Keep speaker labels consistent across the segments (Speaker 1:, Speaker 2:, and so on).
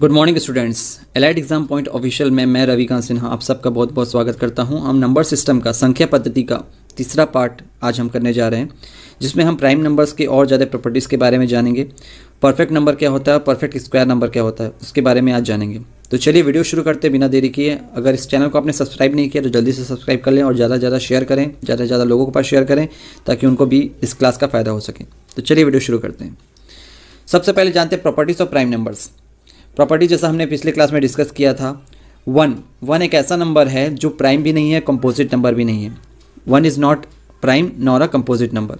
Speaker 1: good morning students allied exam point official में मैं रविकांत सिन्हा आप सबका बहुत बहुत स्वागत करता हूं हम नंबर सिस्टम का संख्या पद्धति का तीसरा पार्ट आज हम करने जा रहे हैं जिसमें हम प्राइम नंबर्स के और ज़्यादा प्रॉपर्टीज़ के बारे में जानेंगे परफेक्ट नंबर क्या होता है परफेक्ट स्क्वायर नंबर क्या होता है उसके बारे में आज जानेंगे तो चलिए वीडियो शुरू करते बिना देरी किए अगर इस चैनल को आपने सब्सक्राइब नहीं किया तो जल्दी से सब्सक्राइब कर लें और ज़्यादा से ज़्यादा शेयर करें ज़्यादा से ज़्यादा लोगों के पास शेयर करें ताकि उनको भी इस क्लास का फ़ायदा हो सके तो चलिए वीडियो शुरू करते हैं सबसे पहले जानते हैं properties of prime numbers property जैसा हमने पिछले क्लास में डिस्कस किया था वन वन एक ऐसा नंबर है जो प्राइम भी नहीं है कंपोजिट नंबर भी नहीं है one is not prime nor a composite number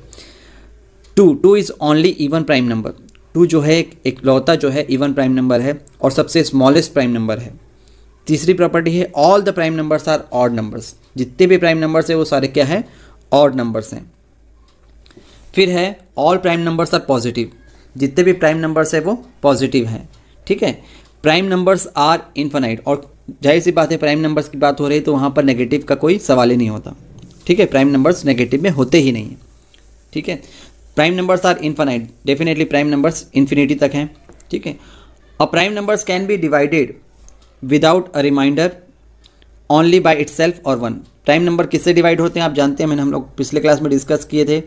Speaker 1: two two is only even prime number two जो है एक इकलौता जो है इवन प्राइम नंबर है और सबसे स्मॉलेस्ट प्राइम नंबर है तीसरी प्रॉपर्टी है all the prime numbers are odd numbers जितने भी प्राइम नंबर्स है वो सारे क्या है ऑड नंबर्स हैं फिर है all prime numbers are positive जितने भी प्राइम नंबर्स है वो पॉजिटिव हैं ठीक है प्राइम नंबर्स आर इन्फेनाइट और जाहिर सी बात है प्राइम नंबर्स की बात हो रही है तो वहाँ पर नेगेटिव का कोई सवाल ही नहीं होता ठीक है प्राइम नंबर्स नेगेटिव में होते ही नहीं है ठीक है prime numbers are infinite definitely prime numbers infinity तक हैं ठीक है और prime numbers can be divided without a remainder only by itself और वन प्राइम नंबर किससे डिवाइड होते हैं आप जानते हैं मैंने हम लोग पिछले क्लास में डिस्कस किए थे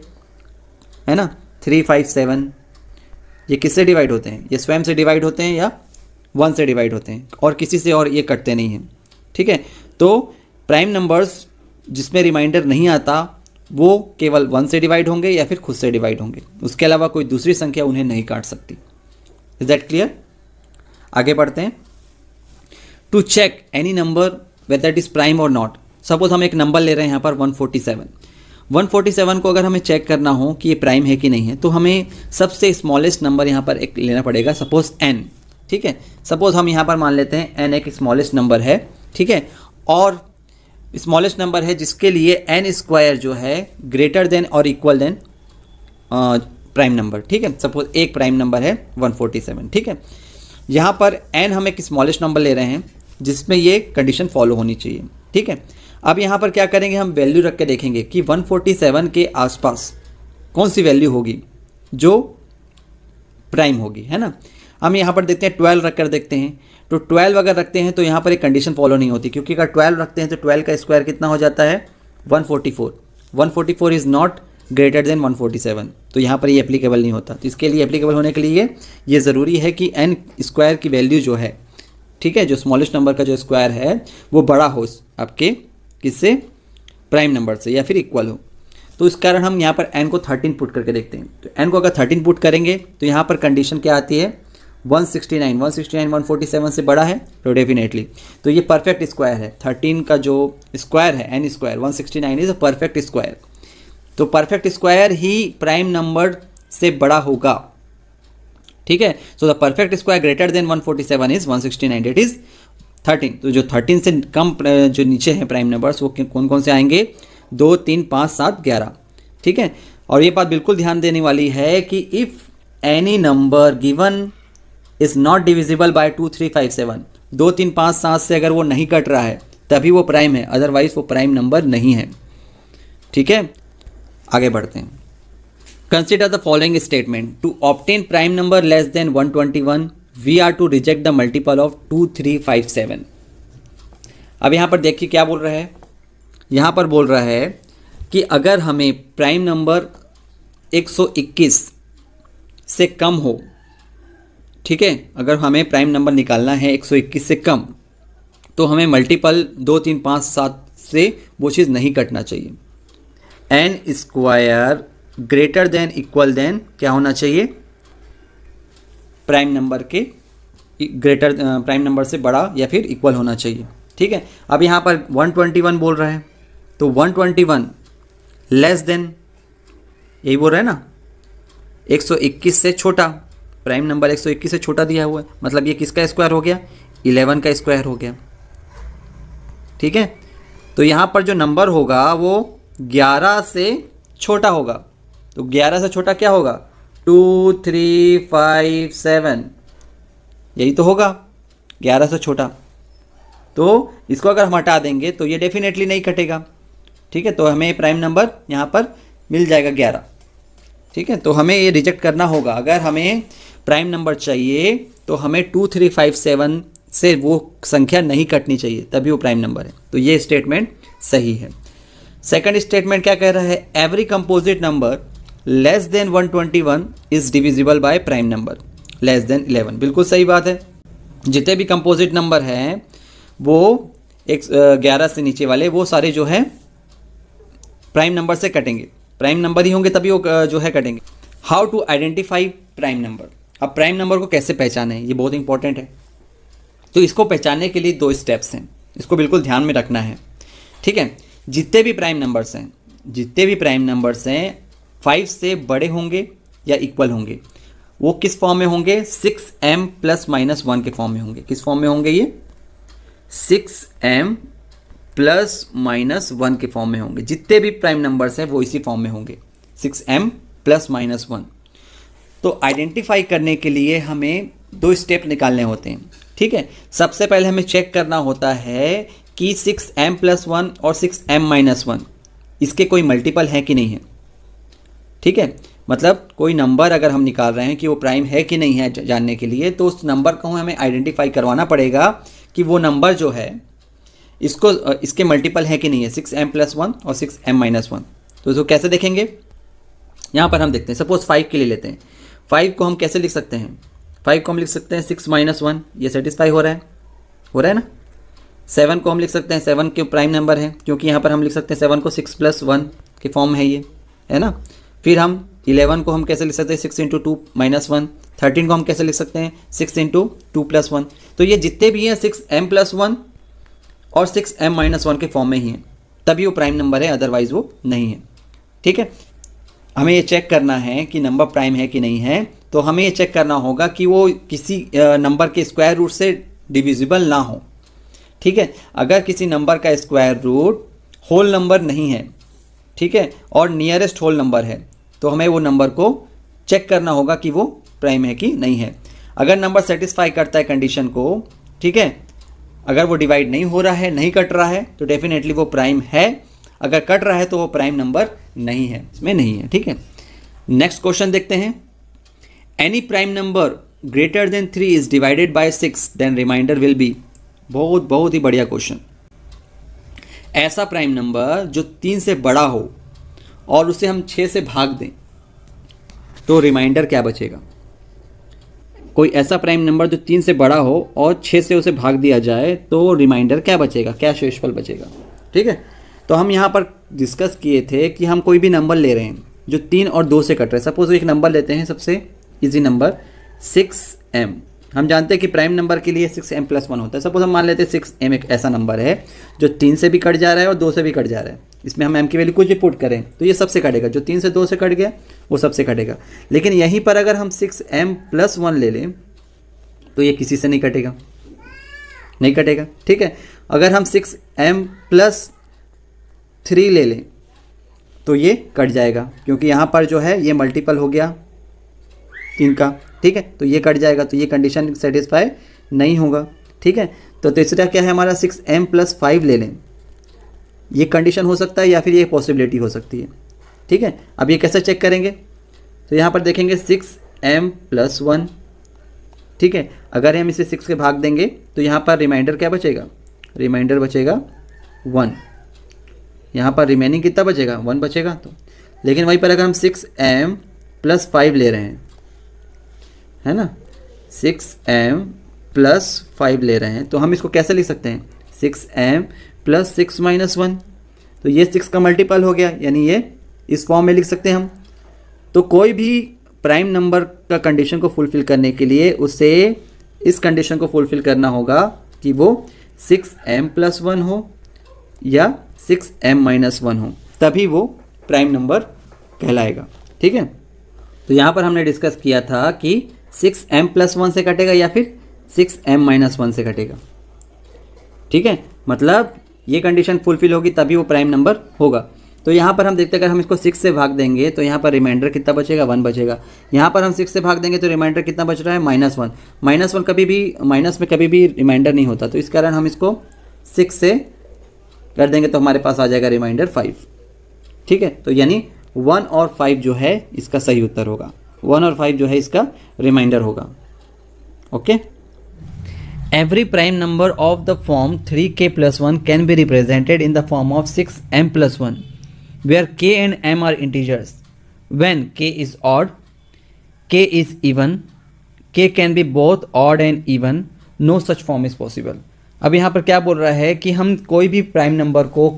Speaker 1: है ना थ्री फाइव सेवन ये किससे डिवाइड होते हैं ये स्वयं से डिवाइड होते हैं या वन से डिवाइड होते हैं और किसी से और ये कटते नहीं हैं ठीक है तो प्राइम नंबर्स जिसमें रिमाइंडर नहीं आता वो केवल वन से डिवाइड होंगे या फिर खुद से डिवाइड होंगे उसके अलावा कोई दूसरी संख्या उन्हें नहीं काट सकती इज दैट क्लियर आगे बढ़ते हैं to check any number whether it is prime और नॉट सपोज हम एक नंबर ले रहे हैं यहाँ पर 147 147 को अगर हमें चेक करना हो कि ये प्राइम है कि नहीं है तो हमें सबसे स्मॉलेस्ट नंबर यहाँ पर एक लेना पड़ेगा सपोज एन ठीक है सपोज हम यहाँ पर मान लेते हैं एन एक स्मॉलेस्ट नंबर है ठीक है और स्मॉलेस्ट नंबर है जिसके लिए एन स्क्वायर जो है ग्रेटर देन और इक्वल देन प्राइम नंबर ठीक है सपोज एक प्राइम नंबर है 147 ठीक है यहाँ पर एन हम एक स्मॉलेस्ट नंबर ले रहे हैं जिसमें ये कंडीशन फॉलो होनी चाहिए ठीक है अब यहाँ पर क्या करेंगे हम वैल्यू रख के देखेंगे कि 147 के आसपास कौन सी वैल्यू होगी जो प्राइम होगी है ना हम यहाँ पर देखते हैं ट्वेल्व रख कर देखते हैं तो ट्वेल्व अगर रखते हैं तो यहाँ पर एक कंडीशन फॉलो नहीं होती क्योंकि अगर ट्वेल्व रखते हैं तो ट्वेल्व का स्क्वायर कितना हो जाता है 144 144 इज़ नॉट ग्रेटर देन 147 तो यहाँ पर ये यह एप्लीकेबल नहीं होता तो इसके लिए एप्लीकेबल होने के लिए ये ज़रूरी है कि एन स्क्वायर की वैल्यू जो है ठीक है जो स्मॉलेस्ट नंबर का जो स्क्वायर है वो बड़ा हो आपके किससे प्राइम नंबर से या फिर इक्वल हो तो इस कारण हम यहाँ पर एन को थर्टीन पुट करके देखते हैं तो एन को अगर थर्टीन पुट करेंगे तो यहाँ पर कंडीशन क्या आती है 169, 169, 147 से बड़ा है तो डेफिनेटली तो ये परफेक्ट स्क्वायर है 13 का जो स्क्वायर है N square 169 is a perfect square तो परफेक्ट स्क्वायर ही प्राइम नंबर से बड़ा होगा ठीक है so the perfect square greater than 147 is 169 it is thirteen तो जो थर्टीन से कम जो नीचे हैं प्राइम नंबर्स वो कौन कौन से आएंगे दो तीन पाँच सात ग्यारह ठीक है और ये बात बिल्कुल ध्यान देने वाली है कि if any number given is not divisible by two three five seven दो तीन पाँच सात से अगर वो नहीं कट रहा है तभी वो प्राइम है अदरवाइज़ वो प्राइम नंबर नहीं है ठीक है आगे बढ़ते हैं consider the following statement to obtain prime number less than one twenty one we are to reject the multiple of two three five seven अब यहाँ पर देखिए क्या बोल रहा है यहाँ पर बोल रहा है कि अगर हमें प्राइम नंबर 121 से कम हो ठीक है अगर हमें प्राइम नंबर निकालना है 121 से कम तो हमें मल्टीपल दो तीन पाँच सात से वो चीज़ नहीं कटना चाहिए N square greater than equal than क्या होना चाहिए प्राइम नंबर के ग्रेटर प्राइम नंबर से बड़ा या फिर इक्वल होना चाहिए ठीक है अब यहाँ पर 121 बोल रहा है तो 121 लेस देन यही बोल रहा है ना 121 से छोटा प्राइम नंबर 121 से छोटा दिया हुआ है मतलब ये किसका स्क्वायर हो गया 11 का स्क्वायर हो गया ठीक है तो यहाँ पर जो नंबर होगा वो 11 से छोटा होगा तो 11 से छोटा क्या होगा टू थ्री फाइव सेवन यही तो होगा ग्यारह से छोटा तो इसको अगर हम हटा देंगे तो ये डेफिनेटली नहीं कटेगा ठीक है तो हमें प्राइम नंबर यहाँ पर मिल जाएगा ग्यारह ठीक है तो हमें ये रिजेक्ट करना होगा अगर हमें प्राइम नंबर चाहिए तो हमें टू थ्री फाइव सेवन से वो संख्या नहीं कटनी चाहिए तभी वो प्राइम नंबर है तो ये स्टेटमेंट सही है सेकंड स्टेटमेंट क्या कह रहा है every composite number less than 121 is divisible by prime number less than 11 बिल्कुल सही बात है जितने भी कंपोजिट नंबर हैं वो एक ग्यारह से नीचे वाले वो सारे जो है प्राइम नंबर से कटेंगे प्राइम नंबर ही होंगे तभी वो जो है कटेंगे how to identify prime number अब प्राइम नंबर को कैसे पहचाने ये बहुत इंपॉर्टेंट है तो इसको पहचानने के लिए दो स्टेप्स हैं इसको बिल्कुल ध्यान में रखना है ठीक है जितने भी प्राइम नंबर्स हैं जितने भी प्राइम नंबर्स हैं फाइव से बड़े होंगे या इक्वल होंगे वो किस फॉर्म में होंगे six M plus minus one के फॉर्म में होंगे किस फॉर्म में होंगे ये six M plus minus one के फॉर्म में होंगे जितने भी प्राइम नंबर्स हैं वो इसी फॉर्म में होंगे six M plus minus one तो आइडेंटिफाई करने के लिए हमें दो स्टेप निकालने होते हैं ठीक है सबसे पहले हमें चेक करना होता है कि सिक्स एम प्लस वन और सिक्स एम माइनस वन इसके कोई मल्टीपल है कि नहीं है ठीक है मतलब कोई नंबर अगर हम निकाल रहे हैं कि वो प्राइम है कि नहीं है जानने के लिए तो उस नंबर को हमें आइडेंटिफाई करवाना पड़ेगा कि वो नंबर जो है इसको इसके मल्टीपल है कि नहीं है सिक्स एम प्लस वन और सिक्स एम माइनस वन तो इसको कैसे देखेंगे यहाँ पर हम देखते हैं सपोज फाइव के लिए लेते हैं फाइव को हम कैसे लिख सकते हैं फाइव को हम लिख सकते हैं सिक्स माइनस वन ये सेटिस्फाई हो रहा है हो रहा है ना सेवन को हम लिख सकते हैं सेवन के प्राइम नंबर है क्योंकि यहाँ पर हम लिख सकते हैं सेवन को सिक्स प्लस वन के फॉर्म है ये है ना फिर हम इलेवन को हम कैसे लिख सकते हैं six into two minus one thirteen को हम कैसे लिख सकते हैं six into two plus one तो ये जितने भी हैं सिक्स एम प्लस वन और सिक्स एम माइनस वन के फॉर्म में ही हैं तभी वो प्राइम नंबर है अदरवाइज वो नहीं है ठीक है हमें ये चेक करना है कि नंबर प्राइम है कि नहीं है तो हमें ये चेक करना होगा कि वो किसी नंबर के स्क्वायर रूट से डिविजिबल ना हो ठीक है अगर किसी नंबर का स्क्वायर रूट होल नंबर नहीं है ठीक है और नियरेस्ट होल नंबर है तो हमें वो नंबर को चेक करना होगा कि वो प्राइम है कि नहीं है अगर नंबर सेटिस्फाई करता है कंडीशन को ठीक है अगर वो डिवाइड नहीं हो रहा है नहीं कट रहा है तो डेफिनेटली वो प्राइम है अगर कट रहा है तो वो प्राइम नंबर नहीं है इसमें नहीं है ठीक है नेक्स्ट क्वेश्चन देखते हैं any prime number greater than three is divided by six then remainder will be बहुत बहुत ही बढ़िया क्वेश्चन ऐसा प्राइम नंबर जो तीन से बड़ा हो और उसे हम छः से भाग दें तो रिमाइंडर क्या बचेगा कोई ऐसा प्राइम नंबर जो तीन से बड़ा हो और छः से उसे भाग दिया जाए तो रिमाइंडर क्या बचेगा क्या शेषफल बचेगा ठीक है तो हम यहाँ पर डिस्कस किए थे कि हम कोई भी नंबर ले रहे हैं जो तीन और दो से कट रहे हैं सपोज एक नंबर लेते हैं सबसे इजी नंबर सिक्स एम हम जानते हैं कि प्राइम नंबर के लिए सिक्स एम प्लस वन होता है सपोज हम मान लेते हैं सिक्स एम एक ऐसा नंबर है जो तीन से भी कट जा रहा है और दो से भी कट जा रहा है इसमें हम एम की वैल्यू कुछ भी पुट करें तो ये सबसे कटेगा जो तीन से दो से कट गया वो सबसे कटेगा लेकिन यहीं पर अगर हम सिक्स एम प्लस वन ले लें तो ये किसी से नहीं कटेगा नहीं कटेगा ठीक है अगर हम सिक्स एम प्लस थ्री ले लें तो ये कट जाएगा क्योंकि यहाँ पर जो है ये मल्टीपल हो गया तीन का ठीक है तो ये कट जाएगा तो ये कंडीशन सेटिस्फाई नहीं होगा ठीक है तो तीसरा क्या है हमारा सिक्स एम प्लस फाइव ले लें ये कंडीशन हो सकता है या फिर ये पॉसिबिलिटी हो सकती है ठीक है अब ये कैसे चेक करेंगे तो यहाँ पर देखेंगे सिक्स एम प्लस वन ठीक है अगर हम इसे सिक्स के भाग देंगे तो यहाँ पर रिमाइंडर क्या बचेगा रिमाइंडर बचेगा वन यहाँ पर रिमेनिंग कितना बचेगा वन बचेगा तो लेकिन वहीं पर अगर हम सिक्स एम प्लस फाइव ले रहे हैं है ना सिक्स एम प्लस फाइव ले रहे हैं तो हम इसको कैसे लिख सकते हैं six M plus six minus one तो ये सिक्स का मल्टीपल हो गया यानी ये इस फॉर्म में लिख सकते हैं हम तो कोई भी प्राइम नंबर का कंडीशन को फुलफिल करने के लिए उसे इस कंडीशन को फुलफिल करना होगा कि वो सिक्स एम प्लस वन हो या सिक्स एम माइनस वन हो तभी वो प्राइम नंबर कहलाएगा ठीक है तो यहाँ पर हमने डिस्कस किया था कि सिक्स एम प्लस वन से कटेगा या फिर सिक्स एम माइनस वन से कटेगा ठीक है मतलब ये कंडीशन फुलफिल होगी तभी वो प्राइम नंबर होगा तो यहाँ पर हम देखते अगर हम इसको सिक्स से भाग देंगे तो यहाँ पर रिमाइंडर कितना बचेगा वन बचेगा यहाँ पर हम सिक्स से भाग देंगे तो रिमाइंडर कितना बच रहा है माइनस वन माइनस वन कभी भी माइनस में कभी भी रिमाइंडर नहीं होता तो इस कारण हम इसको सिक्स से कर देंगे तो हमारे पास आ जाएगा रिमाइंडर फाइव ठीक है तो यानी वन और फाइव जो है इसका सही उत्तर होगा वन और फाइव जो है इसका रिमाइंडर होगा okay every prime number of the form three के plus one can be represented in the form of six M plus one way are के and M R integers when के is odd के is even के can be both odd and even know such form is possible अब यहाँ पर क्या बोल रहा है कि हम कोई भी प्राइम नंबर को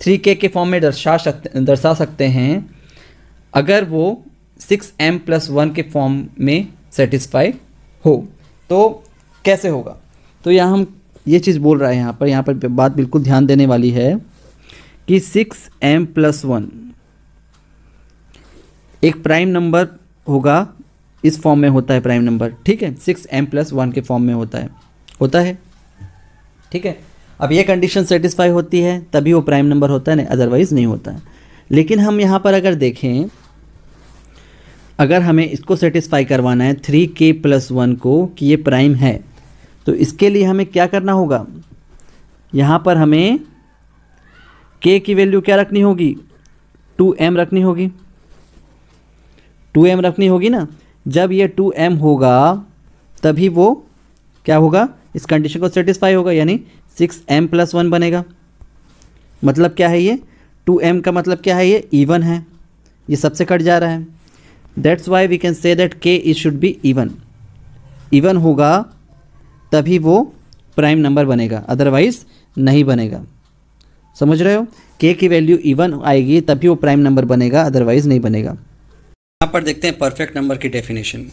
Speaker 1: थ्री के के फॉर्म में दर्शा सकते दर्शा सकते हैं अगर वो सिक्स एम प्लस वन के फॉर्म में सेटिस्फाई हो तो कैसे होगा तो यहाँ हम ये चीज़ बोल रहा है यहाँ पर यहाँ पर बात बिल्कुल ध्यान देने वाली है कि सिक्स एम प्लस वन एक प्राइम नंबर होगा इस फॉर्म में होता है प्राइम नंबर ठीक है सिक्स एम प्लस वन के फॉर्म में होता है होता है ठीक है अब ये कंडीशन सेटिस्फाई होती है तभी वो प्राइम नंबर होता है ना अदरवाइज़ नहीं होता है लेकिन हम यहाँ पर अगर देखें अगर हमें इसको सेटिस्फाई करवाना है थ्री के प्लस वन को कि ये प्राइम है तो इसके लिए हमें क्या करना होगा यहाँ पर हमें के की वैल्यू क्या रखनी होगी टू एम रखनी होगी टू एम रखनी होगी ना जब ये टू एम होगा तभी वो क्या होगा इस कंडीशन को सेटिस्फाई होगा यानी सिक्स एम प्लस वन बनेगा मतलब क्या है ये टू एम का मतलब क्या है ये इवन है ये सबसे कट जा रहा है that's why we can say that K is should be even even होगा तभी वो प्राइम नंबर बनेगा अदरवाइज नहीं बनेगा समझ रहे हो के की वैल्यू इवन आएगी तभी वो प्राइम नंबर बनेगा अदरवाइज नहीं बनेगा यहाँ पर देखते हैं परफेक्ट नंबर की डेफिनेशन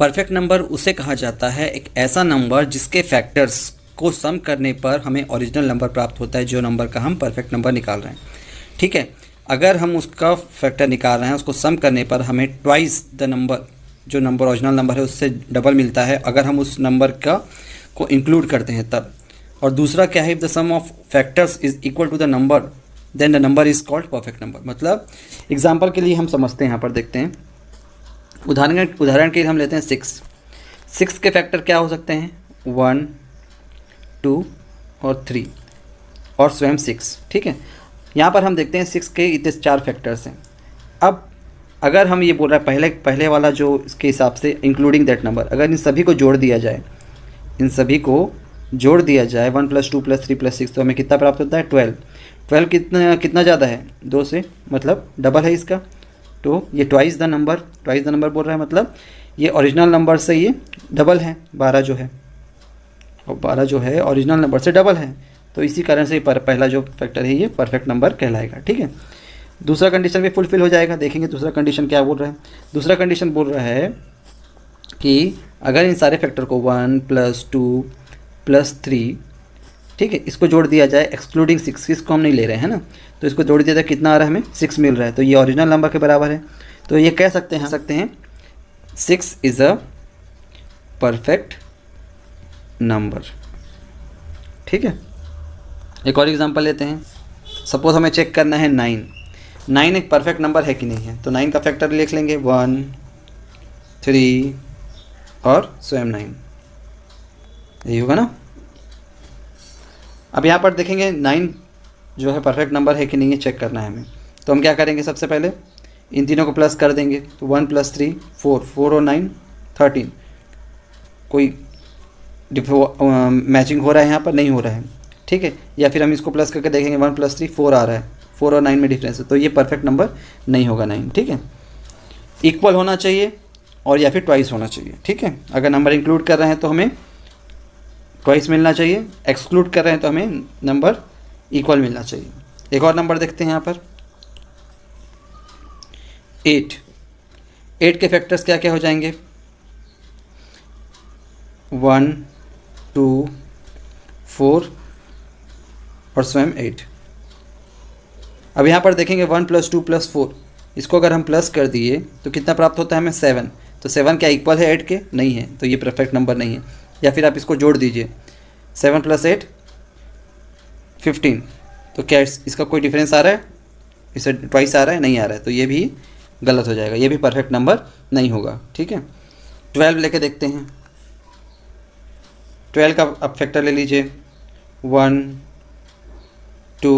Speaker 1: परफेक्ट नंबर उसे कहा जाता है एक ऐसा नंबर जिसके फैक्टर्स को सम करने पर हमें ओरिजिनल नंबर प्राप्त होता है जो नंबर का हम परफेक्ट नंबर निकाल रहे हैं ठीक है अगर हम उसका फैक्टर निकाल रहे हैं उसको सम करने पर हमें ट्वाइस द नंबर जो नंबर ओरिजिनल नंबर है उससे डबल मिलता है अगर हम उस नंबर का को इंक्लूड करते हैं तब और दूसरा क्या है if the sum of factors is equal to the number then the number is called perfect number मतलब एग्जाम्पल के लिए हम समझते हैं यहाँ पर देखते हैं उदाहरण उदाहरण के लिए हम लेते हैं सिक्स सिक्स के फैक्टर क्या हो सकते हैं वन टू और थ्री और स्वयं सिक्स ठीक है यहाँ पर हम देखते हैं सिक्स के इतने चार फैक्टर्स हैं अब अगर हम ये बोल रहे हैं पहले पहले वाला जो इसके हिसाब से इंक्लूडिंग दैट नंबर अगर इन सभी को जोड़ दिया जाए इन सभी को जोड़ दिया जाए one plus two plus three plus six तो हमें कितना प्राप्त होता है ट्वेल्व ट्वेल्व कितना कितना ज़्यादा है दो से मतलब डबल है इसका तो ये twice the number twice the number बोल रहा है मतलब ये ओरिजिनल नंबर से ये डबल है बारह जो है और बारह जो है ओरिजिनल नंबर से डबल है तो इसी कारण से पर, पहला जो फैक्टर है ये परफेक्ट नंबर कहलाएगा ठीक है दूसरा कंडीशन भी फुलफिल हो जाएगा देखेंगे दूसरा कंडीशन क्या बोल रहा है दूसरा कंडीशन बोल रहा है कि अगर इन सारे फैक्टर को one plus two plus three ठीक है इसको जोड़ दिया जाए एक्सक्लूडिंग सिक्स इसको हम नहीं ले रहे हैं ना तो इसको जोड़ दिया जाए कितना आ रहा है हमें सिक्स मिल रहा है तो ये ओरिजिनल नंबर के बराबर है तो ये कह सकते हैं सकते हैं six is a perfect number ठीक है एक और एग्ज़ाम्पल लेते हैं सपोज़ हमें चेक करना है नाइन नाइन एक परफेक्ट नंबर है कि नहीं है तो नाइन का फैक्टर लिख लेंगे वन थ्री और स्वयं नाइन यही होगा ना अब यहाँ पर देखेंगे नाइन जो है परफेक्ट नंबर है कि नहीं है चेक करना है हमें तो हम क्या करेंगे सबसे पहले इन तीनों को प्लस कर देंगे तो one plus three four four और नाइन थर्टीन कोई मैचिंग हो रहा है यहाँ पर नहीं हो रहा है ठीक है या फिर हम इसको प्लस करके देखेंगे वन प्लस थ्री फोर आ रहा है फोर और नाइन में डिफरेंस है तो ये परफेक्ट नंबर नहीं होगा नाइन ठीक है इक्वल होना चाहिए और या फिर ट्वाइस होना चाहिए ठीक है अगर नंबर इंक्लूड कर रहे हैं तो हमें ट्वाइस मिलना चाहिए एक्सक्लूड कर रहे हैं तो हमें नंबर इक्वल मिलना चाहिए एक और नंबर देखते हैं यहाँ पर एट एट के फैक्टर्स क्या क्या हो जाएंगे वन टू फोर और स्वयं एट अब यहाँ पर देखेंगे one plus two plus four इसको अगर हम प्लस कर दिए तो कितना प्राप्त होता है हमें सेवन तो सेवन क्या इक्वल है एट के नहीं है तो ये परफेक्ट नंबर नहीं है या फिर आप इसको जोड़ दीजिए सेवन प्लस एट फिफ्टीन तो क्या इसका कोई डिफरेंस आ रहा है इसे ट्वाइस आ रहा है नहीं आ रहा है तो ये भी गलत हो जाएगा ये भी परफेक्ट नंबर नहीं होगा ठीक है ट्वेल्व लेके देखते हैं ट्वेल्व का आप फैक्टर ले लीजिए वन टू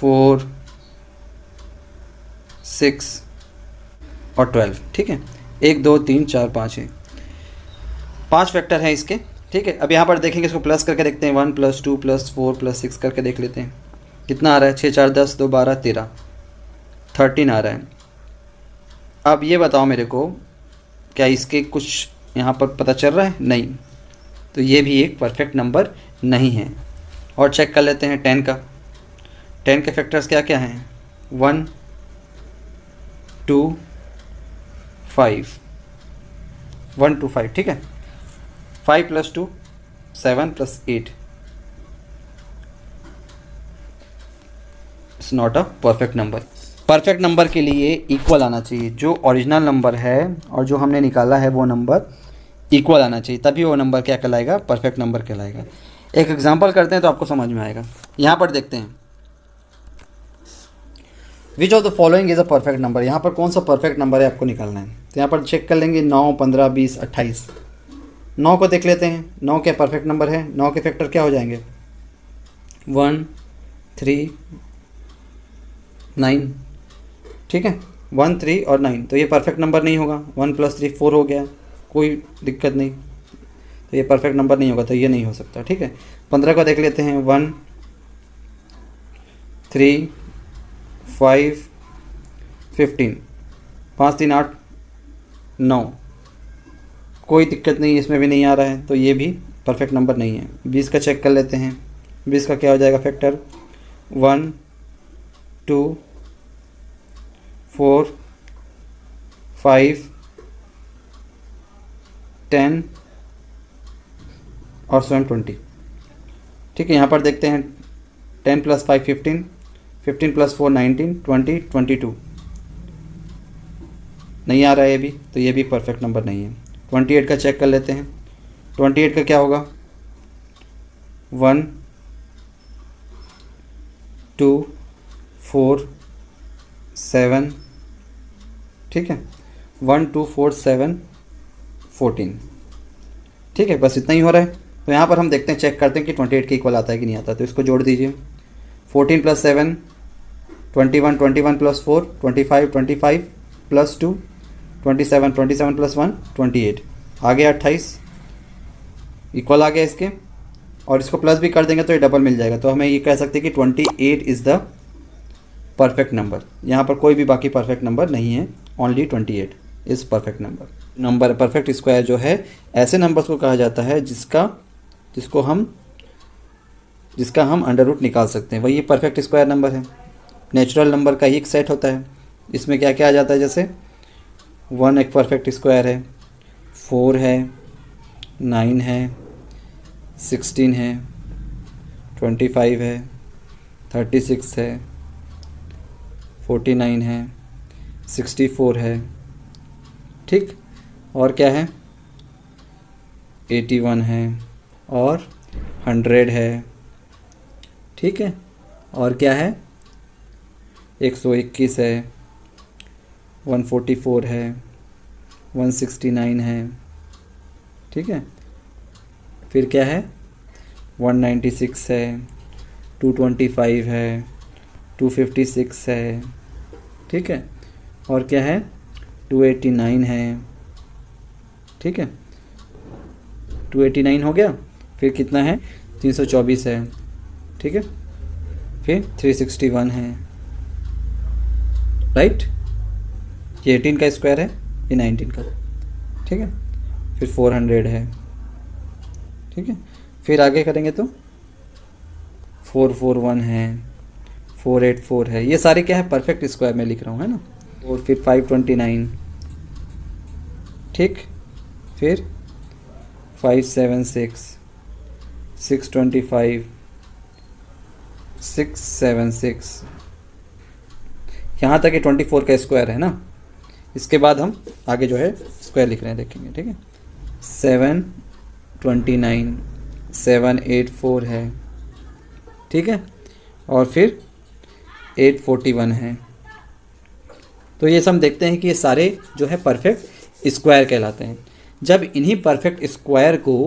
Speaker 1: फोर सिक्स और ट्वेल्व ठीक है एक दो तीन चार पाँच है पांच फैक्टर हैं इसके ठीक है अब यहाँ पर देखेंगे इसको प्लस करके देखते हैं one plus two plus four plus six करके देख लेते हैं कितना आ रहा है छः चार दस दो बारह तेरह थर्टीन आ रहा है अब ये बताओ मेरे को क्या इसके कुछ यहाँ पर पता चल रहा है नहीं तो ये भी एक परफेक्ट नंबर नहीं है और चेक कर लेते हैं टेन का टेन के फैक्टर्स क्या क्या हैं one two five one two five ठीक है five plus two seven plus eight it's not a perfect number perfect number के लिए इक्वल आना चाहिए जो ओरिजिनल नंबर है और जो हमने निकाला है वो नंबर इक्वल आना चाहिए तभी वो नंबर क्या कहलाएगा परफेक्ट नंबर कहलाएगा एक एग्जाम्पल करते हैं तो आपको समझ में आएगा यहाँ पर देखते हैं which of the following is a perfect number यहाँ पर कौन सा परफेक्ट नंबर है आपको निकालना है तो यहाँ पर चेक कर लेंगे नौ पंद्रह बीस अट्ठाईस नौ को देख लेते हैं नौ क्या परफेक्ट नंबर है नौ के फैक्टर क्या हो जाएंगे वन थ्री नाइन ठीक है वन थ्री और नाइन तो ये परफेक्ट नंबर नहीं होगा वन प्लस थ्री फोर हो गया कोई दिक्कत नहीं तो ये परफेक्ट नंबर नहीं होगा तो ये नहीं हो सकता ठीक है पंद्रह को देख लेते हैं वन थ्री फाइव फिफ्टीन पाँच तीन आठ नौ कोई दिक्कत नहीं इसमें भी नहीं आ रहा है तो ये भी परफेक्ट नंबर नहीं है बीस का चेक कर लेते हैं बीस का क्या हो जाएगा factor one two four five ten और सेवन ट्वेंटी ठीक है यहाँ पर देखते हैं ten plus five fifteen fifteen plus four nineteen twenty twenty two नहीं आ रहा है ये भी तो ये भी परफेक्ट नंबर नहीं है ट्वेंटी एट का चेक कर लेते हैं ट्वेंटी एट का क्या होगा वन टू फोर सेवन ठीक है one two four seven fourteen ठीक है बस इतना ही हो रहा है तो यहाँ पर हम देखते हैं चेक करते हैं कि ट्वेंटी एट के इक्वल आता है कि नहीं आता तो इसको जोड़ दीजिए fourteen plus seven twenty one twenty one plus four twenty five twenty five plus two twenty seven twenty seven plus one twenty eight आ गया अट्ठाईस इक्वल आ गया इसके और इसको प्लस भी कर देंगे तो ये डबल मिल जाएगा तो हमें ये कह सकते हैं कि twenty eight is the perfect number यहाँ पर कोई भी बाकी परफेक्ट नंबर नहीं है only twenty eight is perfect number number perfect square जो है ऐसे नंबर्स को कहा जाता है जिसका जिसको हम जिसका हम अंडर रूट निकाल सकते हैं वही परफेक्ट स्क्वायर नंबर है नेचुरल नंबर का ही एक सेट होता है इसमें क्या क्या आ जाता है जैसे वन एक परफेक्ट स्क्वायर है फोर है नाइन है सिक्सटीन है ट्वेंटी फाइव है थर्टी सिक्स है फोर्टी नाइन है सिक्सटी फोर है ठीक और क्या है एटी वन है और हंड्रेड है ठीक है और क्या है एक सौ इक्कीस है वन फोर्टी फोर है वन सिक्सटी नाइन है ठीक है फिर क्या है वन नाइन्टी सिक्स है टू ट्वेंटी फाइव है टू फिफ्टी सिक्स है ठीक है और क्या है टू एटी नाइन है ठीक है टू एटी नाइन हो गया फिर कितना है 324 है ठीक है फिर 361 है राइट ये 18 का स्क्वायर है ये 19 का ठीक है फिर 400 है ठीक है फिर आगे करेंगे तो 441 है 484 है ये सारे क्या है परफेक्ट स्क्वायर में लिख रहा हूँ है ना और फिर 529 ठीक फिर 576 six twenty five six seven six यहाँ तक ये ट्वेंटी फोर का स्क्वायर है ना इसके बाद हम आगे जो है स्क्वायर लिख रहे हैं देखेंगे ठीक है seven twenty nine seven eight four है ठीक है और फिर एट फोर्टी वन है तो ये सब देखते हैं कि ये सारे जो है परफेक्ट स्क्वायर कहलाते हैं जब इन्हीं परफेक्ट स्क्वायर को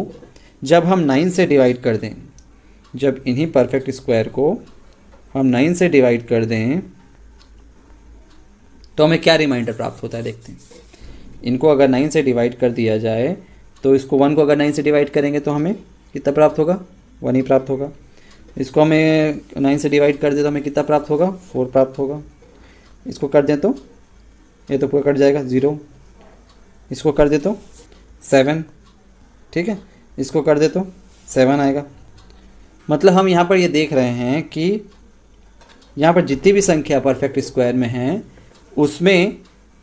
Speaker 1: जब हम नाइन से डिवाइड कर दें जब इन्हीं परफेक्ट स्क्वायर को हम नाइन से डिवाइड कर दें तो हमें क्या रिमाइंडर प्राप्त होता है देखते हैं इनको अगर नाइन से डिवाइड कर दिया जाए तो इसको वन को अगर नाइन से डिवाइड करेंगे तो हमें कितना प्राप्त होगा वन ही प्राप्त होगा इसको हमें नाइन से डिवाइड कर दें तो हमें कितना प्राप्त होगा फोर प्राप्त होगा इसको कर दें तो ये तो पूरा कट जाएगा ज़ीरो इसको कर दें तो सेवन ठीक है इसको कर दे तो सेवन आएगा मतलब हम यहाँ पर ये देख रहे हैं कि यहाँ पर जितनी भी संख्या परफेक्ट स्क्वायर में है उसमें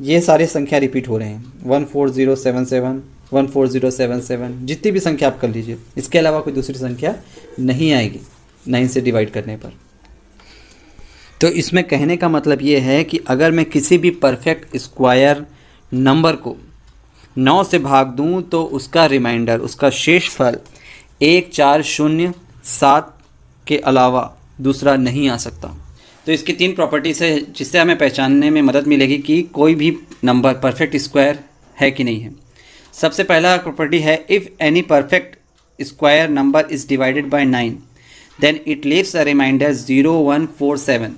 Speaker 1: ये सारे संख्या रिपीट हो रहे हैं one four zero seven seven one four zero seven seven जितनी भी संख्या आप कर लीजिए इसके अलावा कोई दूसरी संख्या नहीं आएगी नाइन से डिवाइड करने पर तो इसमें कहने का मतलब ये है कि अगर मैं किसी भी परफेक्ट स्क्वायर नंबर को नौ से भाग दूं तो उसका रिमाइंडर उसका शेष फल एक चार शून्य सात के अलावा दूसरा नहीं आ सकता तो इसकी तीन प्रॉपर्टीज़ है जिससे हमें पहचानने में मदद मिलेगी कि कोई भी नंबर परफेक्ट स्क्वायर है कि नहीं है सबसे पहला प्रॉपर्टी है if any perfect square number is divided by nine then it leaves a remainder zero one four seven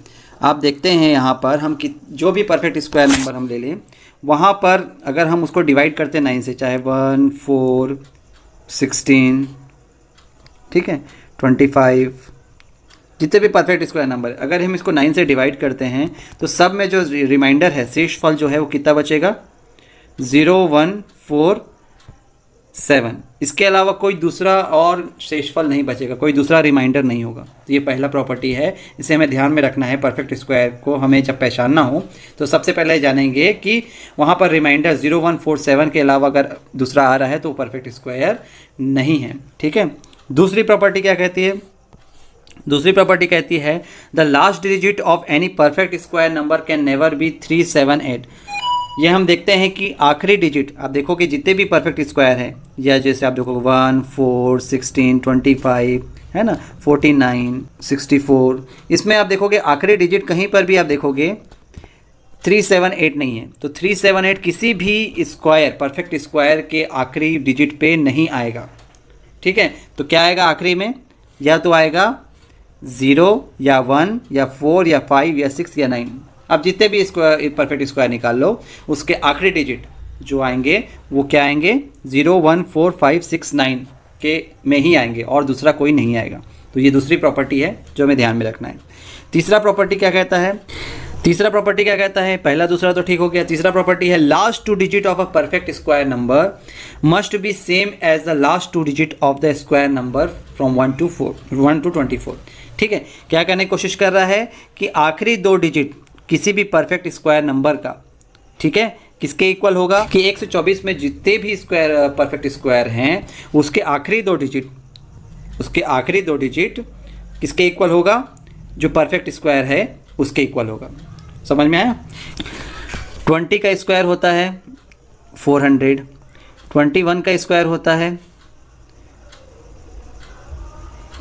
Speaker 1: आप देखते हैं यहाँ पर हम कि जो भी परफेक्ट स्क्वायर नंबर हम ले लें वहाँ पर अगर हम उसको डिवाइड करते हैं नाइन से चाहे वन फोर सिक्सटीन ठीक है ट्वेंटी फाइव जितने भी परफेक्ट स्क्वायर नंबर अगर हम इसको नाइन से डिवाइड करते हैं तो सब में जो रिमाइंडर है फल जो है वो कितना बचेगा ज़ीरो वन फोर सेवन इसके अलावा कोई दूसरा और शेषफल नहीं बचेगा कोई दूसरा रिमाइंडर नहीं होगा तो ये पहला प्रॉपर्टी है इसे हमें ध्यान में रखना है परफेक्ट स्क्वायर को हमें जब पहचानना हो तो सबसे पहले जानेंगे कि वहाँ पर remainder zero one four seven के अलावा अगर दूसरा आ रहा है तो परफेक्ट स्क्वायर नहीं है ठीक है दूसरी प्रॉपर्टी क्या कहती है दूसरी प्रॉपर्टी कहती है the last digit of any perfect square number can never be three seven eight ये हम देखते हैं कि आखिरी डिजिट आप देखोगे जितने भी परफेक्ट स्क्वायर हैं या जैसे आप देखोगे one four sixteen twenty five है ना फोर्टी नाइन सिक्सटी फोर इसमें आप देखोगे आखिरी डिजिट कहीं पर भी आप देखोगे थ्री सेवन एट नहीं है तो थ्री सेवन एट किसी भी स्क्वायर परफेक्ट स्क्वायर के आखिरी डिजिट पे नहीं आएगा ठीक है तो क्या आएगा आखिरी में या तो आएगा ज़ीरो या वन या फोर या फाइव या सिक्स या नाइन अब जितने भी स्क्वायर परफेक्ट स्क्वायर निकाल लो उसके आखिरी डिजिट जो आएंगे वो क्या आएंगे zero one four five six nine के में ही आएंगे और दूसरा कोई नहीं आएगा तो ये दूसरी प्रॉपर्टी है जो हमें ध्यान में रखना है तीसरा प्रॉपर्टी क्या कहता है तीसरा प्रॉपर्टी क्या कहता है पहला दूसरा तो ठीक हो गया तीसरा प्रॉपर्टी है last two digit of a perfect square number must be same as the last two digit of the square number from one two four one two twenty four ठीक है क्या करने की कोशिश कर रहा है कि आखिरी दो डिजिट किसी भी परफेक्ट स्क्वायर नंबर का ठीक है किसके इक्वल होगा कि 124 में जितने भी स्क्वायर परफेक्ट स्क्वायर हैं उसके आखिरी दो डिजिट उसके आखिरी दो डिजिट किसके इक्वल होगा जो परफेक्ट स्क्वायर है उसके इक्वल होगा समझ में आया ट्वेंटी का स्क्वायर होता है फोर हंड्रेड ट्वेंटी वन का स्क्वायर होता है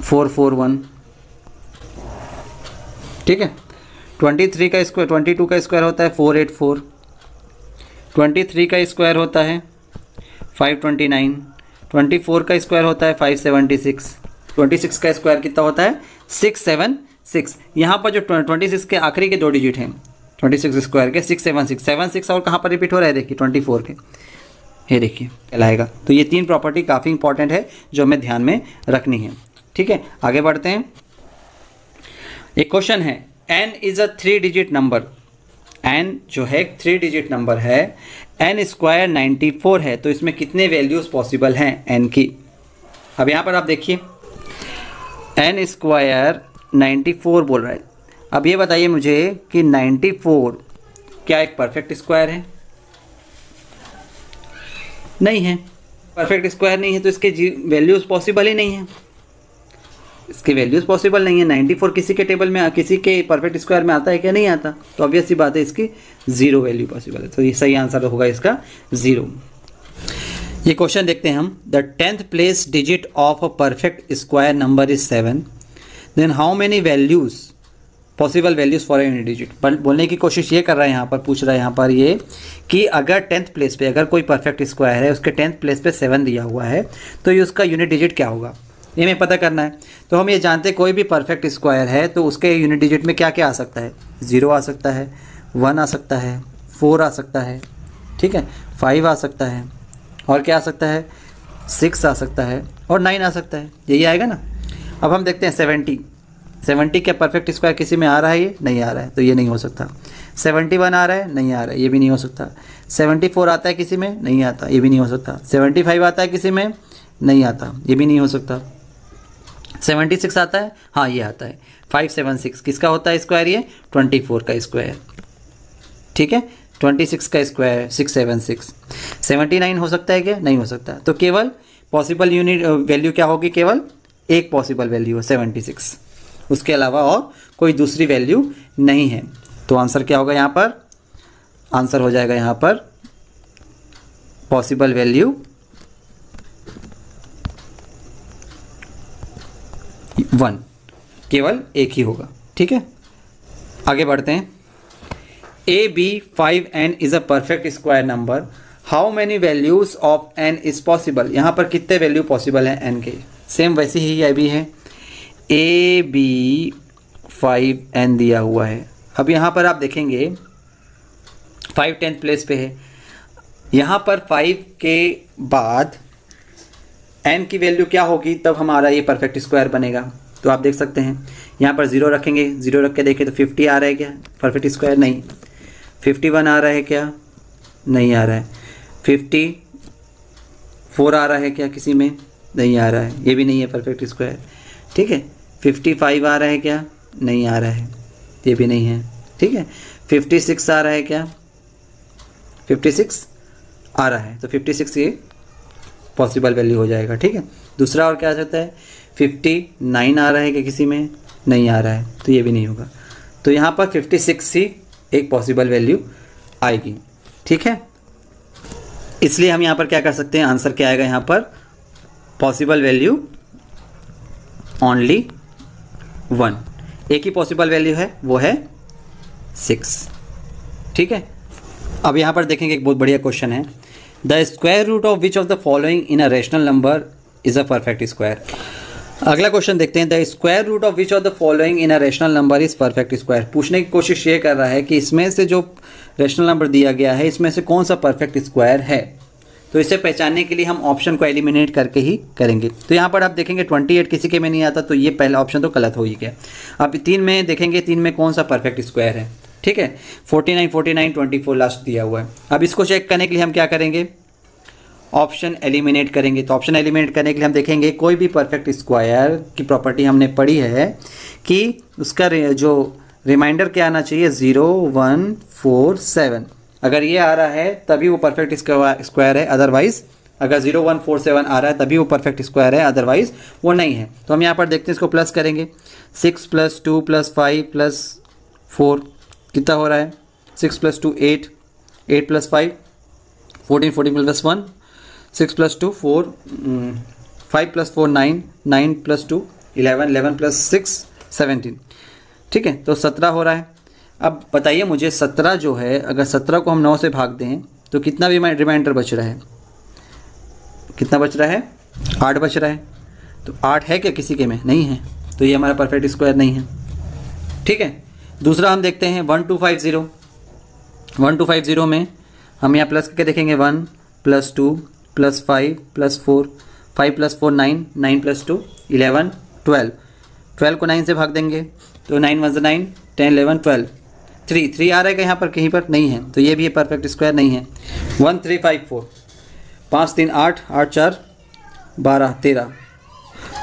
Speaker 1: फोर फोर वन ठीक है ट्वेंटी थ्री का स्क्वायर ट्वेंटी टू का स्क्वायर होता है four eight four twenty three का स्क्वायर होता है five twenty nine twenty four का स्क्वायर होता है five seventy six twenty six का स्क्वायर कितना होता है सिक्स सेवन सिक्स यहाँ पर जो ट्वेंटी सिक्स के आखिरी के दो डिजिट हैं ट्वेंटी सिक्स स्क्वायर के six seven six seven six और कहाँ पर रिपीट हो रहा है देखिए ट्वेंटी फोर के ये देखिए कहलाएगा तो ये तीन प्रॉपर्टी काफ़ी इंपॉर्टेंट है जो हमें ध्यान में रखनी है ठीक है आगे बढ़ते हैं एक क्वेश्चन है N is a three digit number N जो है थ्री डिजिट नंबर है एन स्क्वायर नाइन्टी फोर है तो इसमें कितने वैल्यूज़ पॉसिबल हैं एन की अब यहाँ पर आप देखिए एन स्क्वायर नाइन्टी फोर बोल रहा है अब ये बताइए मुझे कि नाइन्टी फोर क्या एक परफेक्ट स्क्वायर है नहीं है परफेक्ट स्क्वायर नहीं है तो इसके वैल्यूज़ पॉसिबल ही नहीं है इसकी वैल्यूज़ पॉसिबल नहीं है नाइन्टी फोर किसी के टेबल में किसी के परफेक्ट स्क्वायर में आता है क्या नहीं आता तो ऑब्वियस ही बात है इसकी ज़ीरो वैल्यू पॉसिबल है तो ये सही आंसर होगा इसका ज़ीरो ये क्वेश्चन देखते हैं हम the tenth place digit of a perfect square number is seven then how many values possible values for any digit बोलने की कोशिश ये कर रहा है यहाँ पर पूछ रहा है यहाँ पर ये कि अगर टेंथ प्लेस पे अगर कोई परफेक्ट स्क्वायर है उसके टेंथ प्लेस पे सेवन दिया हुआ है तो ये उसका यूनिट डिजिट क्या होगा ये हमें पता करना है तो हम ये जानते हैं कोई भी परफेक्ट स्क्वायर है तो उसके यूनिट डिजिट में क्या क्या आ सकता है ज़ीरो आ सकता है वन आ सकता है फोर आ सकता है ठीक है फाइव आ सकता है और क्या आ सकता है सिक्स आ सकता है और नाइन आ सकता है यही आएगा ना अब हम देखते हैं सेवेंटी सेवेंटी क्या परफेक्ट स्क्वायर किसी में आ रहा है ये नहीं आ रहा है तो ये नहीं हो सकता सेवेंटी वन आ रहा है नहीं आ रहा है ये भी नहीं हो सकता सेवेंटी फोर आता है किसी में नहीं आता ये भी नहीं हो सकता सेवेंटी फाइव आता है किसी में नहीं आता ये भी नहीं हो सकता सेवेंटी सिक्स आता है हाँ ये आता है फाइव सेवन सिक्स किसका होता है स्क्वायर ये ट्वेंटी फोर का स्क्वायर ठीक है ट्वेंटी सिक्स का square six seven six seventy nine हो सकता है क्या नहीं हो सकता तो केवल पॉसिबल यूनिट वैल्यू क्या होगी केवल एक पॉसिबल वैल्यू है सेवेंटी सिक्स उसके अलावा और कोई दूसरी वैल्यू नहीं है तो आंसर क्या होगा यहाँ पर आंसर हो जाएगा यहाँ पर पॉसिबल वैल्यू वन केवल एक ही होगा ठीक है आगे बढ़ते हैं A B five N is a perfect square number how many values of N is possible यहाँ पर कितने वैल्यू पॉसिबल हैं एन के सेम वैसे ही ये भी है ए बी फाइव एन दिया हुआ है अब यहाँ पर आप देखेंगे फाइव टेंथ प्लेस पे है यहाँ पर फाइव के बाद एन की वैल्यू क्या होगी तब हमारा ये परफेक्ट स्क्वायर बनेगा तो आप देख सकते हैं यहाँ पर ज़ीरो रखेंगे ज़ीरो रख के देखें तो फिफ्टी आ रहा है क्या परफेक्ट स्क्वायर नहीं फिफ्टी वन आ रहा है क्या नहीं आ रहा है फिफ्टी फोर आ रहा है क्या किसी में नहीं आ रहा है ये भी नहीं है परफेक्ट स्क्वायर ठीक है फिफ्टी फाइव आ रहा है क्या नहीं आ रहा है ये भी नहीं है ठीक है फिफ्टी सिक्स आ रहा है क्या फिफ्टी सिक्स आ रहा है तो फिफ्टी सिक्स ये पॉसिबल वैल्यू हो जाएगा ठीक है दूसरा और क्या आ सकता है फिफ्टी नाइन आ रहा है कि किसी में नहीं आ रहा है तो ये भी नहीं होगा तो यहाँ पर फिफ्टी सिक्स ही एक पॉसिबल वैल्यू आएगी ठीक है इसलिए हम यहाँ पर क्या कर सकते हैं आंसर क्या आएगा यहाँ पर पॉसिबल वैल्यू ओनली वन एक ही पॉसिबल वैल्यू है वो है सिक्स ठीक है अब यहाँ पर देखेंगे एक बहुत बढ़िया क्वेश्चन है the square root of which of the following in a rational number is a perfect square अगला क्वेश्चन देखते हैं the square root of which of the following in a rational number is perfect square पूछने की कोशिश ये कर रहा है कि इसमें से जो रेशनल नंबर दिया गया है इसमें से कौन सा परफेक्ट स्क्वायर है तो इसे पहचानने के लिए हम ऑप्शन को एलिमिनेट करके ही करेंगे तो यहाँ पर आप देखेंगे 28 किसी के में नहीं आता तो ये पहला ऑप्शन तो गलत हो ही गया अब तीन में देखेंगे तीन में कौन सा परफेक्ट स्क्वायर है ठीक है forty nine forty nine twenty four last दिया हुआ है अब इसको चेक करने के लिए हम क्या करेंगे ऑप्शन एलिमिनेट करेंगे तो ऑप्शन एलिमिनेट करने के लिए हम देखेंगे कोई भी परफेक्ट स्क्वायर की प्रॉपर्टी हमने पढ़ी है कि उसका जो रिमाइंडर क्या आना चाहिए ज़ीरो वन फोर सेवन अगर ये आ रहा है तभी वो परफेक्ट स्क्वायर है अदरवाइज़ अगर जीरो वन फोर सेवन आ रहा है तभी वो परफेक्ट स्क्वायर है अदरवाइज़ वो नहीं है तो हम यहाँ पर देखते हैं इसको प्लस करेंगे six plus two plus five plus four कितना हो रहा है six plus two eight eight plus five fourteen fourteen plus one six plus two four five plus four nine nine plus two eleven eleven plus six seventeen ठीक है तो सत्रह हो रहा है अब बताइए मुझे सत्रह जो है अगर सत्रह को हम नौ से भाग दें तो कितना भी रिमाइंडर बच रहा है कितना बच रहा है आठ बच रहा है तो आठ है क्या किसी के में नहीं है तो ये हमारा परफेक्ट स्क्वायर नहीं है ठीक है दूसरा हम देखते हैं one two five zero one two five zero में हम यहाँ प्लस करके देखेंगे one plus two plus five plus four five plus four nine nine plus two eleven twelve twelve को नाइन से भाग देंगे तो नाइन वन जो nine ten eleven twelve three three आ रहेगा यहाँ पर कहीं पर नहीं है तो ये भी परफेक्ट स्क्वायर नहीं है वन थ्री फाइव फोर पाँच तीन आठ आठ चार बारह तेरह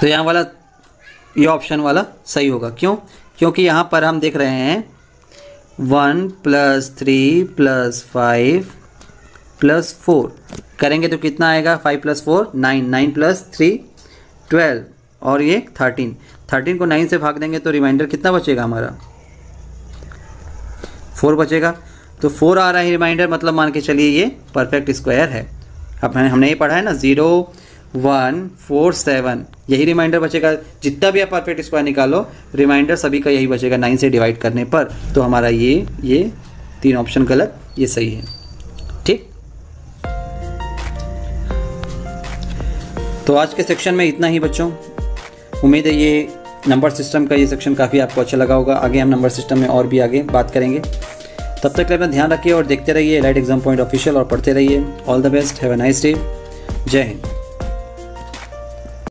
Speaker 1: तो यहाँ वाला ये यह ऑप्शन वाला सही होगा क्यों क्योंकि यहाँ पर हम देख रहे हैं one plus three plus five plus four करेंगे तो कितना आएगा five plus four nine nine plus three twelve और ये थर्टीन थर्टीन को नाइन से भाग देंगे तो रिमाइंडर कितना बचेगा हमारा फोर बचेगा तो फोर आ रहा है रिमाइंडर मतलब मान के चलिए ये परफेक्ट स्क्वायर है अब हमने ये पढ़ा है ना ज़ीरो वन फोर सेवन यही रिमाइंडर बचेगा जितना भी आप परफेक्ट स्क्वायर निकालो रिमाइंडर सभी का यही बचेगा नाइन से डिवाइड करने पर तो हमारा ये ये तीन ऑप्शन गलत ये सही है ठीक तो आज के सेक्शन में इतना ही बच्चों उम्मीद है ये नंबर सिस्टम का ये सेक्शन काफ़ी आपको अच्छा लगा होगा आगे हम नंबर सिस्टम में और भी आगे बात करेंगे तब तक अपना ध्यान रखिए और देखते रहिए लाइट एग्जाम पॉइंट ऑफिशियल और पढ़ते रहिए all the best have a nice day जय हिंद